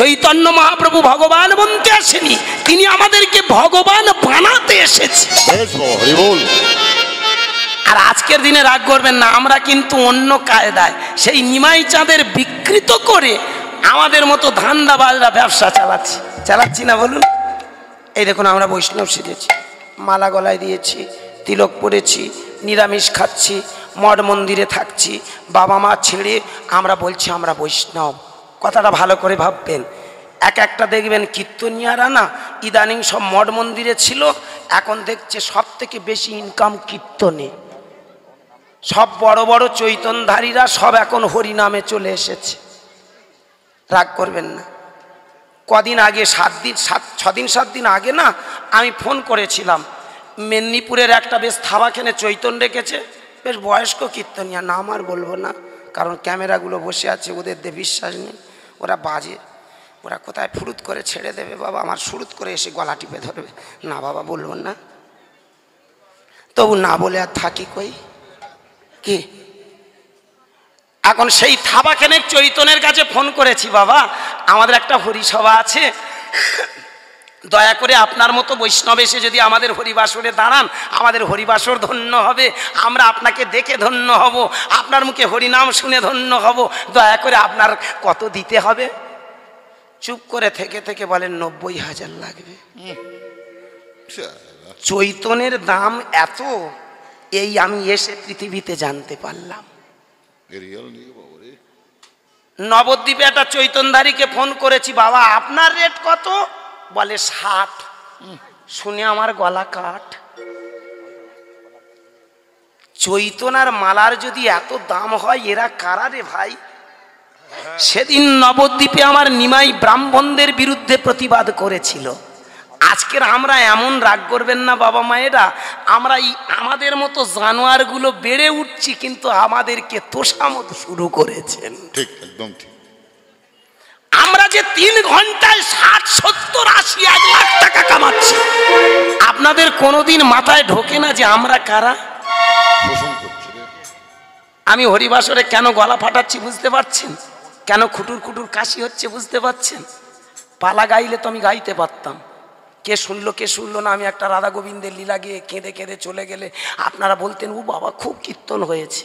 চৈতন্য মহাপ্রভু ভগবান বলতে আসেনি তিনি আমাদেরকে ভগবান বানাতে এসেছে আর আজকের দিনে রাগ করবেন না আমরা কিন্তু অন্য কায়দায় সেই নিমাই চাঁদের বিকৃত করে আমাদের মতো ধান্দাবাজরা ব্যবসা চালাচ্ছি চালাচ্ছি না বলুন এই দেখুন আমরা বৈষ্ণব সেজেছি মালা গলায় দিয়েছি তিলক পরেছি নিরামিষ খাচ্ছি মঠ মন্দিরে থাকছি বাবা মা ছেড়ে আমরা বলছি আমরা বৈষ্ণব কথাটা ভালো করে ভাববেন এক একটা দেখবেন কীর্তনিয়ারা না ইদানিং সব মঠ মন্দিরে ছিল এখন দেখছে সব থেকে বেশি ইনকাম কীর্তনে সব বড় বড় চৈতনধারীরা সব এখন হরিনামে চলে এসেছে রাগ করবেন না কদিন আগে সাত দিন সাত ছদিন সাত দিন আগে না আমি ফোন করেছিলাম মেদিনীপুরের একটা বেশ থাবাখানে চৈতন রেখেছে বেশ বয়স্ক কীর্তনিয়া না আমার বলবো না কারণ ক্যামেরাগুলো বসে আছে ওদের দিয়ে বিশ্বাস নেই ওরা বাজে ওরা কোথায় ফুরুত করে ছেড়ে দেবে বাবা আমার সুরুত করে এসে গলা টিপে ধরবে না বাবা বলবো না তবু না বলে আর থাকি কই কি এখন সেই থাবাখানের চৈতনের কাছে ফোন করেছি বাবা আমাদের একটা হরিসভা আছে দয়া করে আপনার মতো বৈষ্ণব এসে যদি আমাদের হরিবাসরে দাঁড়ান আমাদের হরিবাসর ধন্য হবে আমরা আপনাকে দেখে ধন্য হব আপনার মুখে হরিনাম শুনে ধন্য হব দয়া করে আপনার কত দিতে হবে চুপ করে থেকে থেকে বলেন নব্বই হাজার লাগবে চৈতনের দাম এত এই আমি এসে পৃথিবীতে জানতে পারলাম নবদ্বীপে একটা চৈতনধারীকে ফোন করেছি বাবা আপনার রেট কত বলে ষাট শুনে আমার গলা কাঠ চৈতনার মালার যদি এত দাম হয় এরা কারা রে ভাই সেদিন নবদ্বীপে আমার নিমাই ব্রাহ্মণদের বিরুদ্ধে প্রতিবাদ করেছিল আজকের আমরা এমন রাগ করবেন না বাবা মায়েরা আমরা এই আমাদের মতো জানোয়ারগুলো বেড়ে উঠছি কিন্তু আমাদেরকে তোষামত শুরু করেছেন ঠিক একদম ঠিক আমরা যে তিন ঘন্টায় ষাট সত্তর আশি এক লাখ টাকা কামাচ্ছি আপনাদের কোনোদিন মাথায় ঢোকে না যে আমরা কারা আমি হরিবাসরে কেন গলা ফাটাচ্ছি বুঝতে পারছেন কেন খুটুর খুটুর কাশি হচ্ছে বুঝতে পারছেন পালা গাইলে তো আমি গাইতে পারতাম কে শুনলো কে শুনলো না আমি একটা রাধা গোবিন্দের লীলা গিয়ে কেঁদে কেঁদে চলে গেলে আপনারা বলতেন ও বাবা খুব কীর্তন হয়েছে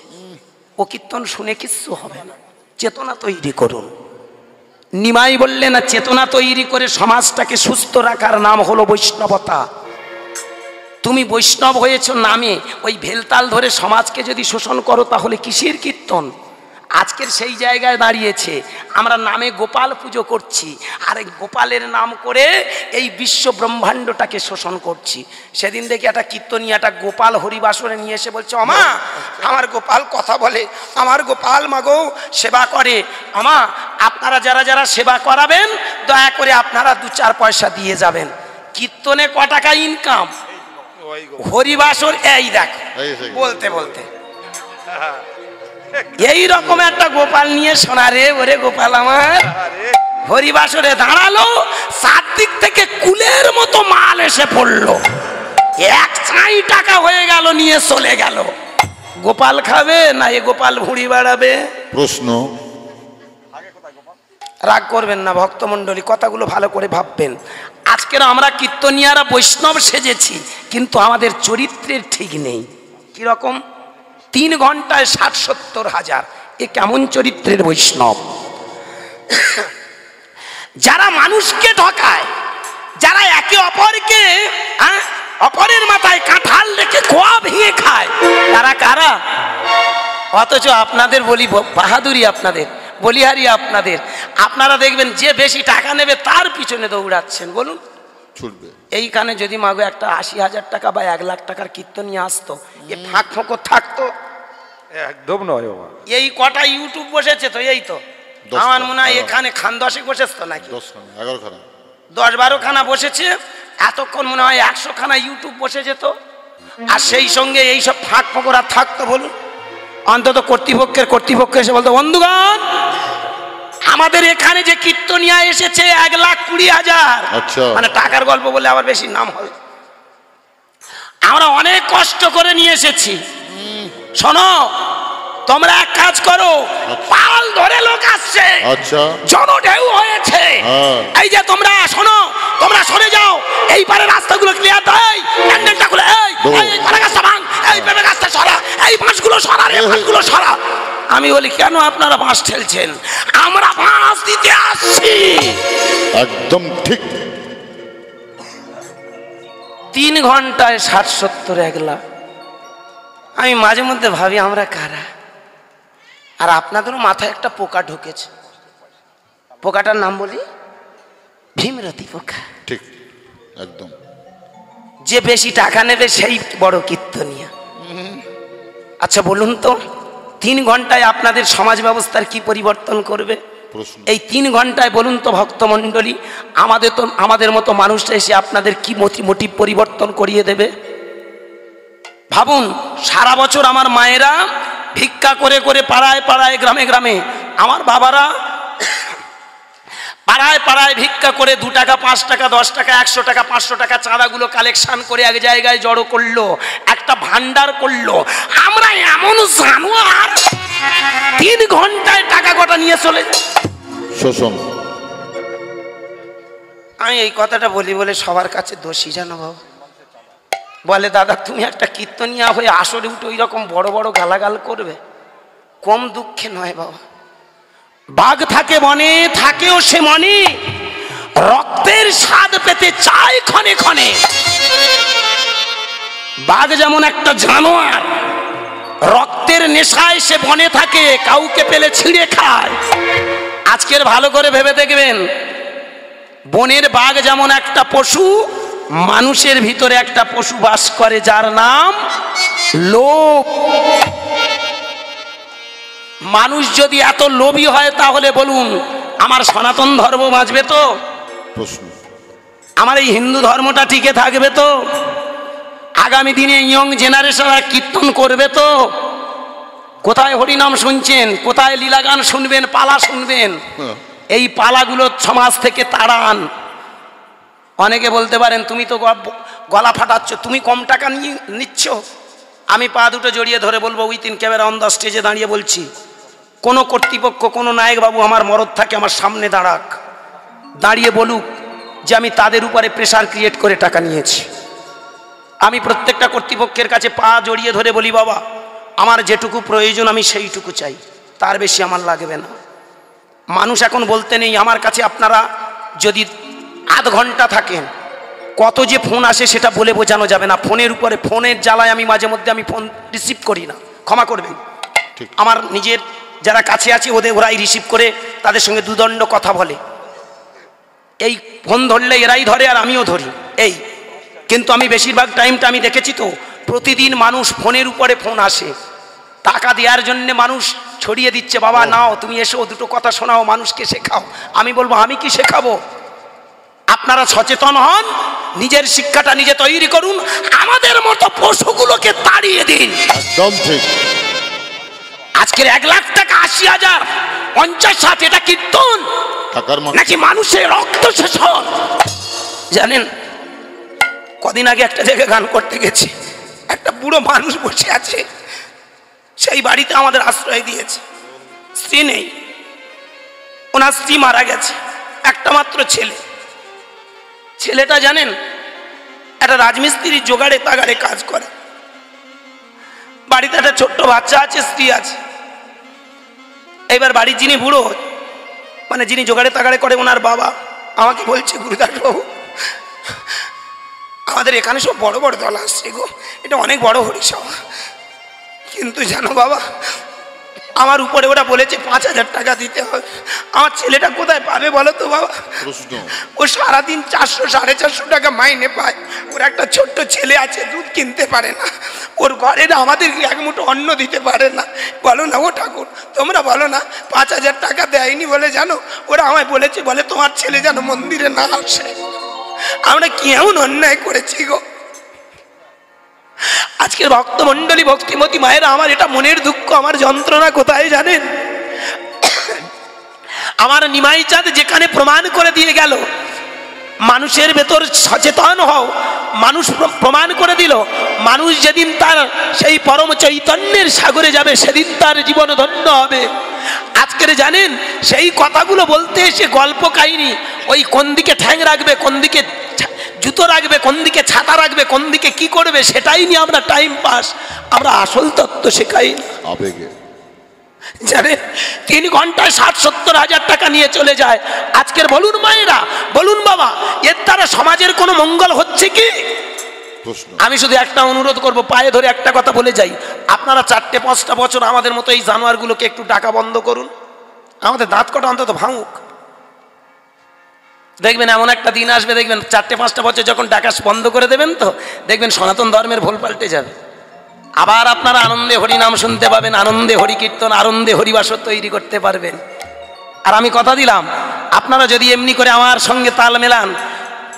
ও কীর্তন শুনে কিচ্ছু হবে না চেতনা তৈরি করুন নিমাই বললে না চেতনা তৈরি করে সমাজটাকে সুস্থ রাখার নাম হলো বৈষ্ণবতা তুমি বৈষ্ণব হয়েছ নামে ওই ভেলতাল ধরে সমাজকে যদি শোষণ করো তাহলে কিসের কীর্তন আজকের সেই জায়গায় দাঁড়িয়েছে আমরা নামে গোপাল পুজো করছি আর গোপালের নাম করে এই বিশ্ব ব্রহ্মাণ্ডটাকে শোষণ করছি সেদিন দেখি একটা কীর্তনী একটা গোপাল হরিবাসনে নিয়ে এসে বলছে অমা আমার গোপাল কথা বলে আমার গোপাল মাগো সেবা করে আমা আপনারা যারা যারা সেবা করাবেন দয়া করে আপনারা দু চার পয়সা দিয়ে যাবেন কীর্তনে ক টাকা ইনকাম হরিবাসন এই দেখ বলতে বলতে হ্যাঁ এই রকম একটা গোপাল নিয়ে সোনারে ওরে গোপাল আমার হরিবাসরে দাঁড়ালো চারদিক থেকে কুলের মতো মাল এসে পড়লো এক ছাই টাকা হয়ে গেল নিয়ে চলে গেল গোপাল খাবে না এ গোপাল ভুঁড়ি বাড়াবে প্রশ্ন রাগ করবেন না ভক্তমণ্ডলী কথাগুলো ভালো করে ভাববেন আজকের আমরা কীর্তনিয়ারা বৈষ্ণব সেজেছি কিন্তু আমাদের চরিত্রের ঠিক নেই কিরকম তিন ঘন্টায় ষাট সত্তর হাজার এ কেমন চরিত্রের বৈষ্ণব যারা মানুষকে ঠকায় যারা একে অপরকে অপরের মাথায় কাঁঠাল রেখে খোয়া ভেঙে খায় তারা কারা অথচ আপনাদের বলি বাহাদুরি আপনাদের বলিহারি আপনাদের আপনারা দেখবেন যে বেশি টাকা নেবে তার পিছনে দৌড়াচ্ছেন বলুন এই এইখানে যদি মাগো একটা আশি হাজার টাকা বা এক লাখ টাকার কীর্তন নিয়ে আসতো এ ফাঁক ফোঁকর থাকতো একদম নয় বাবা এই কটা ইউটিউব বসেছে তো এই তো আমার মনে হয় এখানে খান দশে বসেছে তো নাকি দশ বারো খানা বসেছে এতক্ষণ মনে হয় একশো খানা ইউটিউব বসে যেত আর সেই সঙ্গে এইসব ফাঁক ফকরা থাকতো বলুন অন্তত কর্তৃপক্ষের কর্তৃপক্ষ এসে বলতো বন্ধুগণ আমাদের এখানে যে কীর্তনিয়া এসেছে এক লাখ কুড়ি হাজার আচ্ছা। মানে টাকার গল্প বলে আবার বেশি নাম হবে আমরা অনেক কষ্ট করে নিয়ে এসেছি শোনো তোমরা এক কাজ করো আচ্ছা। পাল ধরে লোক আসছে আচ্ছা ঢেউ হয়েছে হ্যাঁ। এই যে তোমরা শোনো তোমরা সরে যাও এই পারে রাস্তাগুলো ক্লিয়ার দেয় প্যান্ডেলটা খুলে এই এই কলা গাছটা ভাঙ এই পেঁপে গাছটা সরা এই বাঁশগুলো সরা রে বাঁশগুলো সরা আমি বলি কেন আপনারা বাঁশ ঠেলছেন আমরা বাঁশ দিতে আসছি একদম ঠিক তিন ঘন্টায় ষাট সত্তর এক লাখ আমি মাঝে মধ্যে ভাবি আমরা কারা আর আপনাদেরও মাথায় একটা পোকা ঢুকেছে পোকাটার নাম বলি ভীমরতি পোকা ঠিক একদম যে বেশি টাকা নেবে সেই বড় কীর্তনীয় আচ্ছা বলুন তো তিন ঘন্টায় আপনাদের সমাজ ব্যবস্থার কি পরিবর্তন করবে এই তিন ঘন্টায় বলুন তো ভক্তমণ্ডলী আমাদের তো আমাদের মতো মানুষটা এসে আপনাদের কি মোটিভ পরিবর্তন করিয়ে দেবে ভাবুন সারা বছর আমার মায়েরা ভিক্ষা করে করে পাড়ায় পাড়ায় গ্রামে গ্রামে আমার বাবারা পাড়ায় পাড়ায় ভিক্ষা করে দু টাকা পাঁচ টাকা দশ টাকা একশো টাকা পাঁচশো টাকা চাঁদাগুলো কালেকশান করে এক জায়গায় জড়ো করলো একটা ভান্ডার করলো আমরা এমন আর তিন ঘন্টায় টাকা কটা নিয়ে চলে শোষণ আমি এই কথাটা বলি বলে সবার কাছে দোষী জানো বাবা বলে দাদা তুমি একটা কীর্তনিয়া হয়ে আসরে উঠে ওই রকম বড় বড় গালাগাল করবে কম দুঃখে নয় বাবা বাঘ থাকে মনে থাকেও সে মনে রক্তের স্বাদ পেতে চায় ক্ষণে ক্ষণে বাঘ যেমন একটা জানোয়ার রক্তের নেশায় সে বনে থাকে কাউকে পেলে ছিঁড়ে খায় আজকের ভালো করে ভেবে দেখবেন বনের বাঘ যেমন একটা পশু মানুষের ভিতরে একটা পশু বাস করে যার নাম লোভ মানুষ যদি এত লোভী হয় তাহলে বলুন আমার সনাতন ধর্ম বাঁচবে তো আমার এই হিন্দু ধর্মটা টিকে থাকবে তো আগামী দিনে ইয়ং জেনারেশনরা কীর্তন করবে তো কোথায় হরিনাম শুনছেন কোথায় লীলা গান শুনবেন পালা শুনবেন হ্যাঁ। এই পালাগুলো সমাজ থেকে তাড়ান অনেকে বলতে পারেন তুমি তো গলা ফাটাচ্ছ তুমি কম টাকা নিয়ে নিচ্ছ আমি পা দুটো জড়িয়ে ধরে বলবো within camera on the স্টেজে দাঁড়িয়ে বলছি কোনো কর্তৃপক্ষ কোনো নায়কবাবু আমার মরদ থাকে আমার সামনে দাঁড়াক দাঁড়িয়ে বলুক যে আমি তাদের উপরে প্রেশার ক্রিয়েট করে টাকা নিয়েছি আমি প্রত্যেকটা কর্তৃপক্ষের কাছে পা জড়িয়ে ধরে বলি বাবা আমার যেটুকু প্রয়োজন আমি সেইটুকু চাই তার বেশি আমার লাগবে না মানুষ এখন বলতে নেই আমার কাছে আপনারা যদি আধ ঘন্টা থাকেন কত যে ফোন আসে সেটা বলে বোঝানো যাবে না ফোনের উপরে ফোনের জ্বালায় আমি মাঝে মধ্যে আমি ফোন রিসিভ করি না ক্ষমা করবেন আমার নিজের যারা কাছে আছে ওদের ওরাই রিসিভ করে তাদের সঙ্গে দুদণ্ড কথা বলে এই ফোন ধরলে এরাই ধরে আর আমিও ধরি এই কিন্তু আমি বেশিরভাগ টাইমটা আমি দেখেছি তো প্রতিদিন মানুষ ফোনের উপরে ফোন আসে টাকা দেওয়ার জন্য মানুষ ছড়িয়ে দিচ্ছে বাবা নাও তুমি এসো দুটো কথা শোনাও মানুষকে শেখাও আমি বলবো আমি কি শেখাবো আপনারা সচেতন হন নিজের শিক্ষাটা নিজে তৈরি করুন আমাদের মতো পশুগুলোকে তাড়িয়ে দিন আজকের এক লাখ টাকা আশি হাজার পঞ্চাশ ষাট এটা কীর্তন নাকি মানুষের রক্ত শোষণ জানেন কদিন আগে একটা জায়গায় গান করতে গেছি একটা বুড়ো মানুষ বসে আছে সেই বাড়িতে আমাদের আশ্রয় দিয়েছে স্ত্রী নেই ওনার স্ত্রী মারা গেছে একটা মাত্র ছেলে ছেলেটা জানেন একটা রাজমিস্ত্রি জোগাড়ে তাগাড়ে কাজ করে বাড়িতে একটা ছোট্ট বাচ্চা আছে স্ত্রী আছে এবার বাড়ির যিনি বুড়ো মানে যিনি জোগাড়ে তাগাড়ে করে ওনার বাবা আমাকে বলছে গুরুদাসবাবু আমাদের এখানে সব বড় বড় দল আসছে গো এটা অনেক বড় হরিসভা কিন্তু জানো বাবা আমার উপরে ওরা বলেছে পাঁচ হাজার টাকা দিতে হবে আমার ছেলেটা কোথায় পাবে বলো তো বাবা ও সারাদিন চারশো সাড়ে চারশো টাকা মাইনে পায় ওর একটা ছোট্ট ছেলে আছে দুধ কিনতে পারে না ওর ঘরের আমাদের এক মুঠো অন্ন দিতে পারে না বলো না ও ঠাকুর তোমরা বলো না পাঁচ হাজার টাকা দেয়নি বলে জানো ওরা আমায় বলেছে বলে তোমার ছেলে যেন মন্দিরে না আসে আমরা কেমন অন্যায় করেছি গো আজকের ভক্তমণ্ডলী ভক্তিমতী মায়েরা আমার এটা মনের দুঃখ আমার যন্ত্রণা কোথায় জানেন আমার নিমাই চাঁদ যেখানে প্রমাণ করে দিয়ে গেল মানুষের ভেতর সচেতন হও মানুষ প্রমাণ করে দিল মানুষ যেদিন তার সেই পরম চৈতন্যের সাগরে যাবে সেদিন তার জীবন ধন্য হবে আজকের জানেন সেই কথাগুলো বলতে এসে গল্প কাহিনী ওই কোন দিকে ঠ্যাং রাখবে কোন দিকে জুতো রাখবে কোন দিকে ছাতা রাখবে কোন দিকে কি করবে সেটাই নিয়ে আমরা টাইম পাস আমরা আসল তত্ত্ব শেখাই আবেগে জানে তিন ঘন্টায় ষাট সত্তর হাজার টাকা নিয়ে চলে যায় আজকের বলুন মায়েরা বলুন বাবা এর দ্বারা সমাজের কোনো মঙ্গল হচ্ছে কি আমি শুধু একটা অনুরোধ করব পায়ে ধরে একটা কথা বলে যাই আপনারা চারটে পাঁচটা বছর আমাদের মতো এই জানোয়ারগুলোকে একটু টাকা বন্ধ করুন আমাদের দাঁত কটা অন্তত ভাঙুক দেখবেন এমন একটা দিন আসবে দেখবেন চারটে পাঁচটা বছর যখন ডাকাস বন্ধ করে দেবেন তো দেখবেন সনাতন ধর্মের ভুল পাল্টে যাবে আবার আপনারা আনন্দে হরি নাম শুনতে পাবেন আনন্দে হরি কীর্তন আনন্দে হরিবাসর তৈরি করতে পারবেন আর আমি কথা দিলাম আপনারা যদি এমনি করে আমার সঙ্গে তাল মেলান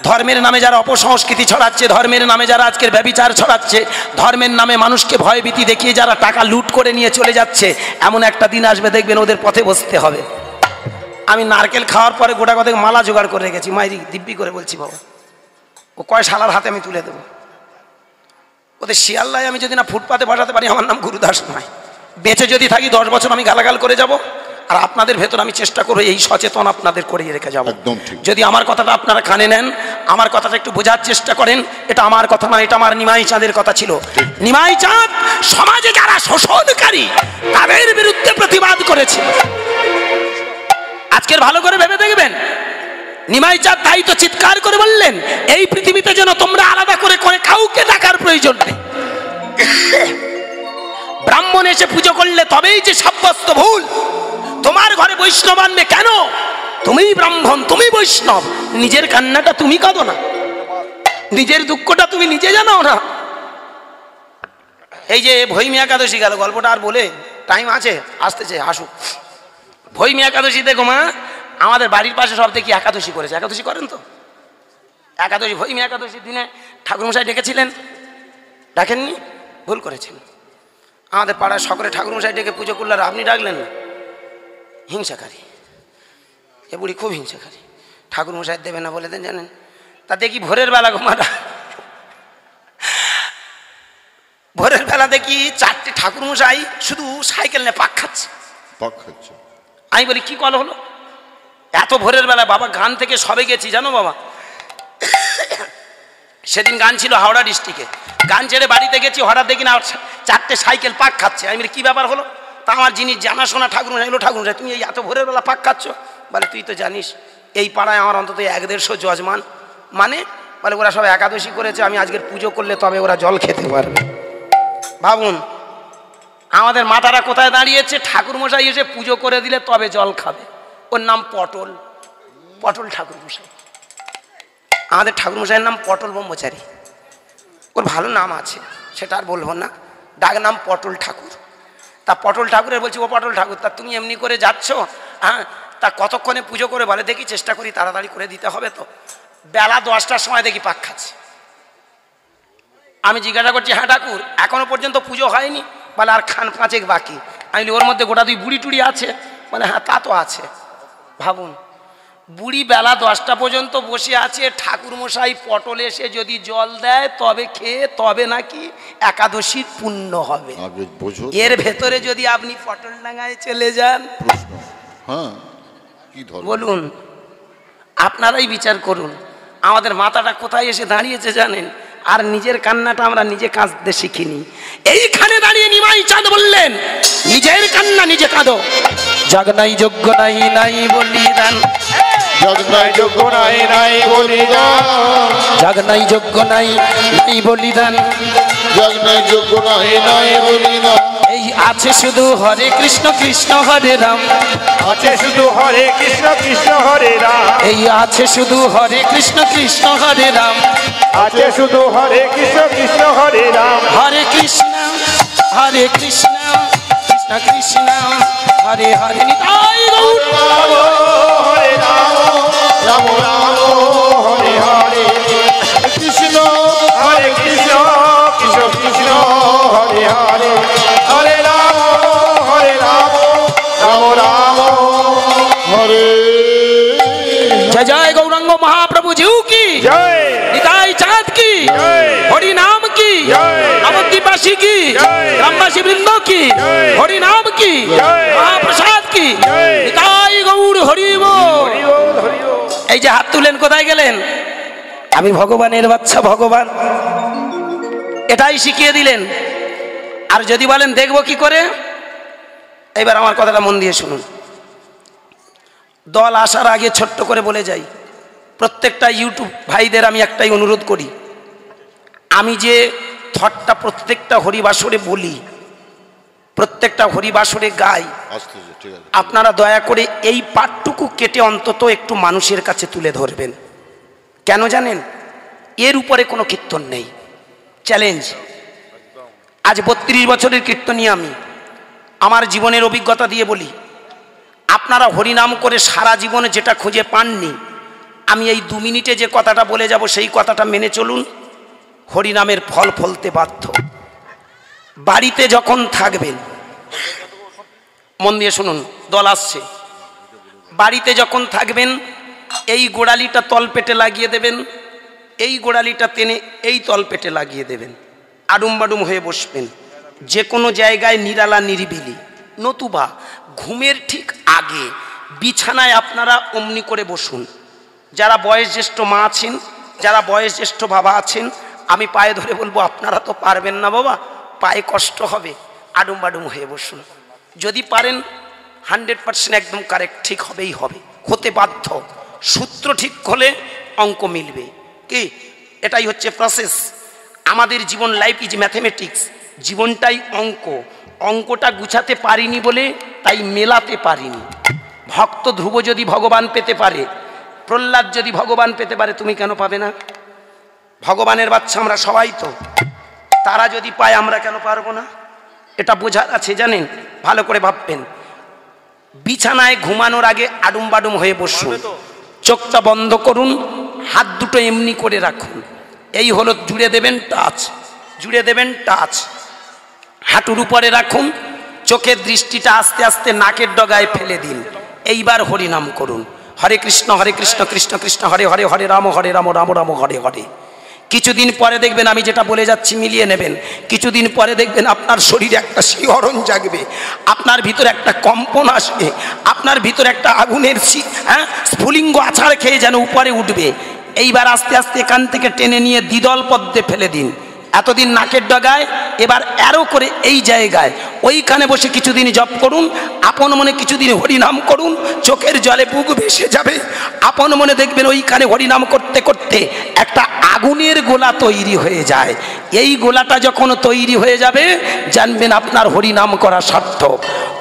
ধর্মের নামে যারা অপসংস্কৃতি ছড়াচ্ছে ধর্মের নামে যারা আজকের ব্যবিচার ছড়াচ্ছে ধর্মের নামে মানুষকে ভয়ভীতি দেখিয়ে যারা টাকা লুট করে নিয়ে চলে যাচ্ছে এমন একটা দিন আসবে দেখবেন ওদের পথে বসতে হবে আমি নারকেল খাওয়ার পরে গোটা কথা মালা জোগাড় করে রেখেছি মাইরি দিব্যি করে বলছি বাবা ও কয় শালার হাতে আমি তুলে দেবো ওদের শিয়াল্লাই আমি যদি না ফুটপাতে বসাতে পারি আমার নাম গুরুদাস নয় বেঁচে যদি থাকি দশ বছর আমি গালাগাল করে যাব আর আপনাদের ভেতর আমি চেষ্টা করবো এই সচেতন আপনাদের করিয়ে রেখে যাবো যদি আমার কথাটা আপনারা কানে নেন আমার কথাটা একটু বোঝার চেষ্টা করেন এটা আমার কথা না এটা আমার নিমাই চাঁদের কথা ছিল নিমাই চাঁদ সমাজে যারা শোষণকারী তাদের বিরুদ্ধে প্রতিবাদ করেছিল আজকের ভালো করে ভেবে দেখবেন নিমাই চাঁদ তাই তো চিৎকার করে বললেন এই পৃথিবীতে যেন তোমরা আলাদা করে করে কাউকে ডাকার প্রয়োজন নেই ব্রাহ্মণ এসে পুজো করলে তবেই যে সাব্যস্ত ভুল তোমার ঘরে বৈষ্ণব আনবে কেন তুমি ব্রাহ্মণ তুমি বৈষ্ণব নিজের কান্নাটা তুমি কাঁদো না নিজের দুঃখটা তুমি নিজে জানাও না এই যে ভৈমিয়া একাদশী গেল গল্পটা আর বলে টাইম আছে আসতেছে আসুক ভৈমী একাদশী দেখো মা আমাদের বাড়ির পাশে সব দেখি একাদশী করেছে একাদশী করেন তো একাদশী ভৈমী একাদশীর দিনে ঠাকুরমশাই ডেকেছিলেন ডাকেননি ভুল করেছেন আমাদের পাড়ায় সকলে ঠাকুরমশাই ডেকে পুজো করলে আর আপনি ডাকলেন না হিংসাকারী এ বুড়ি খুব হিংসাকারী ঠাকুরমশাই দেবে না বলে দেন জানেন তা দেখি ভোরের বেলা ঘুমাটা ভোরের বেলা দেখি চারটে ঠাকুরমশাই শুধু সাইকেল নিয়ে পাক খাচ্ছে পাক খাচ্ছে আমি বলি কি কল হলো এত ভোরের বেলা বাবা গান থেকে সবে গেছি জানো বাবা সেদিন গান ছিল হাওড়া ডিস্ট্রিক্টে গান ছেড়ে বাড়িতে গেছি হঠাৎ দেখি না চারটে সাইকেল পাক খাচ্ছে আমি বলি কি ব্যাপার হলো তা আমার যিনি জানাশোনা ঠাকুর এলো ঠাকুর তুমি এই এত ভোরের বেলা পাক খাচ্ছ বলে তুই তো জানিস এই পাড়ায় আমার অন্তত এক দেড়শো যজমান মানে বলে ওরা সব একাদশী করেছে আমি আজকের পুজো করলে তবে ওরা জল খেতে পারবে ভাবুন আমাদের মাতারা কোথায় দাঁড়িয়েছে ঠাকুর মশাই এসে পুজো করে দিলে তবে জল খাবে ওর নাম পটল পটল ঠাকুর মশাই আমাদের ঠাকুর মশাইয়ের নাম পটল ব্রহ্মচারী ওর ভালো নাম আছে সেটা আর বলবো না ডাক নাম পটল ঠাকুর তা পটল ঠাকুরের বলছি ও পটল ঠাকুর তা তুমি এমনি করে যাচ্ছ হ্যাঁ তা কতক্ষণে পুজো করে বলে দেখি চেষ্টা করি তাড়াতাড়ি করে দিতে হবে তো বেলা দশটার সময় দেখি পাক খাচ্ছে আমি জিজ্ঞাসা করছি হ্যাঁ ঠাকুর এখনো পর্যন্ত পুজো হয়নি বলে আর খান পাঁচেক বাকি আমি ওর মধ্যে গোটা দুই বুড়ি টুড়ি আছে বলে হ্যাঁ তা তো আছে ভাবুন বুড়ি বেলা দশটা পর্যন্ত বসে আছে ঠাকুরমশাই পটল এসে যদি জল দেয় তবে খেয়ে তবে নাকি একাদশী পুণ্য হবে এর ভেতরে যদি আপনি পটল ডাঙায় চলে যান হ্যাঁ, বলুন আপনারাই বিচার করুন আমাদের মাথাটা কোথায় এসে দাঁড়িয়েছে জানেন আর নিজের কান্নাটা আমরা নিজে কাঁদতে শিখিনি এইখানে নাই চাঁদ বললেন নিজের কান্না নিজে কাঁদো জগ নাই যোগ্য নাই নাই বলিদান জগ নাই যোগ্য নাই নাই বলিদান জাগ যোগ্য নাই নাই যোগ্য নাই নাই বলিদান এই আছে শুধু হরে কৃষ্ণ কৃষ্ণ হরে রাম আছে শুধু হরে কৃষ্ণ কৃষ্ণ হরে রাম এই আছে শুধু হরে কৃষ্ণ কৃষ্ণ হরে রাম আছে শুধু হরে কৃষ্ণ কৃষ্ণ হরে রাম হরে কৃষ্ণ हरे कृष्णा कृष्णा कृष्णा हरे हरे निताय गौर हरे राम राम राम हरे हरे कृष्ण हरे कृष्ण कृष्ण कृष्ण हरे हरे हरे राम हरे राम राम राम हरे जय जय गौरंग महाप्रभु जीव की जय निताय ग्रामवासी वृंदों की हरि नाम की महाप्रसाद की গৌর হরি এই যে হাত তুলেন কোথায় গেলেন আমি ভগবানের বাচ্চা ভগবান এটাই শিখিয়ে দিলেন আর যদি বলেন দেখব কি করে এবার আমার কথাটা মন দিয়ে শুনুন দল আসার আগে ছোট্ট করে বলে যাই প্রত্যেকটা ইউটিউব ভাইদের আমি একটাই অনুরোধ করি আমি যে থটটা প্রত্যেকটা হরিবাসরে বলি প্রত্যেকটা হরিবাসরে গাই আপনারা দয়া করে এই পাঠটুকু কেটে অন্তত একটু মানুষের কাছে তুলে ধরবেন কেন জানেন এর উপরে কোনো কীর্তন নেই চ্যালেঞ্জ আজ বত্রিশ বছরের কীর্তনী আমি আমার জীবনের অভিজ্ঞতা দিয়ে বলি আপনারা হরিনাম করে সারা জীবনে যেটা খুঁজে পাননি আমি এই দু মিনিটে যে কথাটা বলে যাব সেই কথাটা মেনে চলুন হরিনামের ফল ফলতে বাধ্য বাড়িতে যখন থাকবেন মন দিয়ে শুনুন দল আসছে বাড়িতে যখন থাকবেন এই গোড়ালিটা তলপেটে লাগিয়ে দেবেন এই গোড়ালিটা টেনে এই তলপেটে লাগিয়ে দেবেন আডুম হয়ে বসবেন যে কোনো জায়গায় নিরালা নিরিবিলি নতুবা ঘুমের ঠিক আগে বিছানায় আপনারা অমনি করে বসুন যারা বয়োজ্যেষ্ঠ মা আছেন যারা বয়োজ্যেষ্ঠ বাবা আছেন আমি পায়ে ধরে বলবো আপনারা তো পারবেন না বাবা পায়ে কষ্ট হবে আডুম বাডুম হয়ে বসুন যদি পারেন হান্ড্রেড পার্সেন্ট একদম কারেক্ট ঠিক হবেই হবে হতে বাধ্য সূত্র ঠিক হলে অঙ্ক মিলবে কি এটাই হচ্ছে প্রসেস আমাদের জীবন লাইফ ইজ ম্যাথমেটিক্স জীবনটাই অঙ্ক অঙ্কটা গুছাতে পারিনি বলে তাই মেলাতে পারিনি ভক্ত ধ্রুব যদি ভগবান পেতে পারে প্রহ্লাদ যদি ভগবান পেতে পারে তুমি কেন পাবে না ভগবানের বাচ্চা আমরা সবাই তো তারা যদি পায় আমরা কেন পারবো না এটা বোঝার আছে জানেন ভালো করে ভাববেন বিছানায় ঘুমানোর আগে আডুম বাডুম হয়ে বসুন চোখটা বন্ধ করুন হাত দুটো এমনি করে রাখুন এই হলো জুড়ে দেবেন টাচ জুড়ে দেবেন টাচ হাঁটুর উপরে রাখুন চোখের দৃষ্টিটা আস্তে আস্তে নাকের ডগায় ফেলে দিন এইবার হরিনাম করুন হরে কৃষ্ণ হরে কৃষ্ণ কৃষ্ণ কৃষ্ণ হরে হরে হরে রাম হরে রাম রাম রাম হরে হরে কিছুদিন পরে দেখবেন আমি যেটা বলে যাচ্ছি মিলিয়ে নেবেন কিছুদিন পরে দেখবেন আপনার শরীরে একটা শিহরণ জাগবে আপনার ভিতরে একটা কম্পন আসবে আপনার ভিতরে একটা আগুনের হ্যাঁ স্ফুলিঙ্গ আছাড় খেয়ে যেন উপরে উঠবে এইবার আস্তে আস্তে এখান থেকে টেনে নিয়ে দ্বিদল পদ্মে ফেলে দিন এতদিন নাকের ডগায় এবার অ্যারো করে এই জায়গায় ওইখানে বসে কিছুদিন জপ করুন আপন মনে কিছুদিন হরিনাম করুন চোখের জলে বুক ভেসে যাবে আপন মনে দেখবেন ওইখানে হরিনাম করতে করতে একটা আগুনের গোলা তৈরি হয়ে যায় এই গোলাটা যখন তৈরি হয়ে যাবে জানবেন আপনার হরিনাম করা সার্থক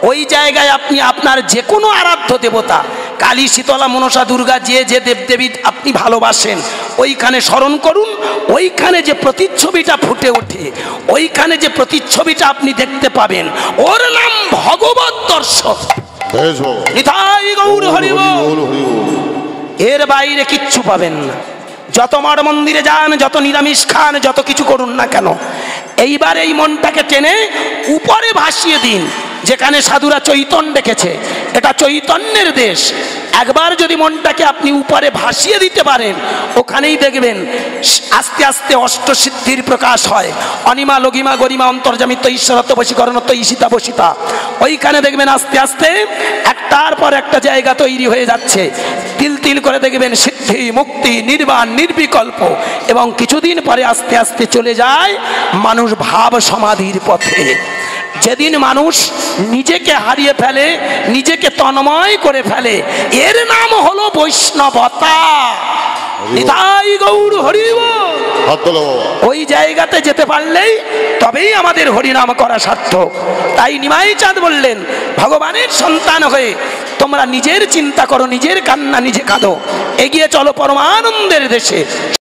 ওই জায়গায় আপনি আপনার যে কোনো আরাধ্য দেবতা কালী শীতলা মনসা দুর্গা যে যে দেবদেবী আপনি ভালোবাসেন ওইখানে স্মরণ করুন ওইখানে যে প্রতিচ্ছবিটা ফুটে ওঠে ওইখানে যে প্রতিচ্ছবিটা আপনি দেখতে পাবেন ওর নাম ভগবত দর্শক এর বাইরে কিচ্ছু পাবেন না যত মার মন্দিরে যান যত নিরামিষ খান যত কিছু করুন না কেন এইবার এই মনটাকে টেনে উপরে ভাসিয়ে দিন যেখানে সাধুরা চৈতন ডেকেছে এটা চৈতন্যের দেশ একবার যদি মনটাকে আপনি উপরে ভাসিয়ে দিতে পারেন ওখানেই দেখবেন আস্তে আস্তে অষ্টসিদ্ধির প্রকাশ হয় অনিমা লগিমা গরিমা অন্তর্জামিত ঈশ্বরত্ব বশীকরণত্ব ঈশিতা বসিতা ওইখানে দেখবেন আস্তে আস্তে একটার পর একটা জায়গা তৈরি হয়ে যাচ্ছে তিল তিল করে দেখবেন সিদ্ধি মুক্তি নির্বাণ নির্বিকল্প এবং কিছুদিন পরে আস্তে আস্তে চলে যায় মানুষ ভাব সমাধির পথে যেদিন মানুষ নিজেকে হারিয়ে ফেলে নিজেকে তন্ময় করে ফেলে এর নাম হলো বৈষ্ণবতা নিতাই গৌর হরিব ওই জায়গাতে যেতে পারলেই তবেই আমাদের হরিনাম করা সার্থক তাই নিমাই চাঁদ বললেন ভগবানের সন্তান হয়ে তোমরা নিজের চিন্তা করো নিজের কান্না নিজে কাঁদো এগিয়ে চলো পরমানন্দের দেশে